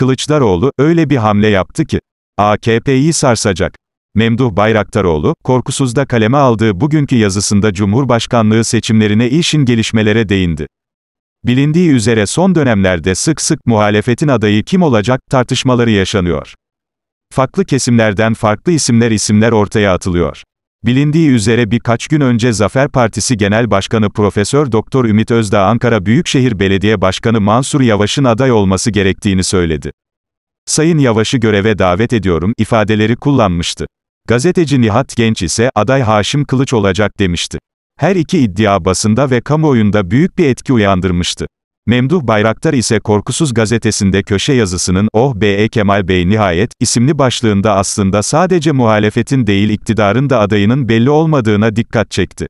Kılıçdaroğlu, öyle bir hamle yaptı ki, AKP'yi sarsacak. Memduh Bayraktaroğlu, korkusuzda kaleme aldığı bugünkü yazısında Cumhurbaşkanlığı seçimlerine işin gelişmelere değindi. Bilindiği üzere son dönemlerde sık sık muhalefetin adayı kim olacak tartışmaları yaşanıyor. Farklı kesimlerden farklı isimler isimler ortaya atılıyor. Bilindiği üzere birkaç gün önce Zafer Partisi Genel Başkanı Profesör Doktor Ümit Özdağ Ankara Büyükşehir Belediye Başkanı Mansur Yavaş'ın aday olması gerektiğini söyledi. Sayın Yavaş'ı göreve davet ediyorum ifadeleri kullanmıştı. Gazeteci Nihat Genç ise aday Haşim Kılıç olacak demişti. Her iki iddia basında ve kamuoyunda büyük bir etki uyandırmıştı. Memduh Bayraktar ise Korkusuz gazetesinde köşe yazısının Oh be Kemal Bey nihayet isimli başlığında aslında sadece muhalefetin değil iktidarın da adayının belli olmadığına dikkat çekti.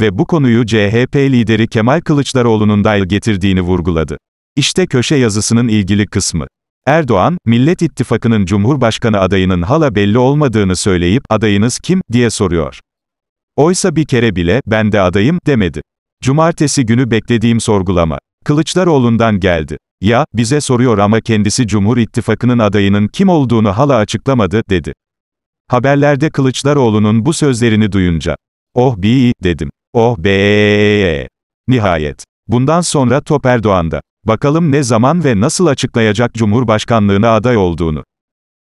Ve bu konuyu CHP lideri Kemal Kılıçdaroğlu'nun da getirdiğini vurguladı. İşte köşe yazısının ilgili kısmı. Erdoğan, Millet İttifakı'nın Cumhurbaşkanı adayının hala belli olmadığını söyleyip adayınız kim diye soruyor. Oysa bir kere bile ben de adayım demedi. Cumartesi günü beklediğim sorgulama. Kılıçdaroğlu'ndan geldi. Ya, bize soruyor ama kendisi Cumhur İttifakı'nın adayının kim olduğunu hala açıklamadı, dedi. Haberlerde Kılıçdaroğlu'nun bu sözlerini duyunca, oh bi dedim. Oh be. Nihayet. Bundan sonra Top Erdoğan'da. Bakalım ne zaman ve nasıl açıklayacak Cumhurbaşkanlığına aday olduğunu.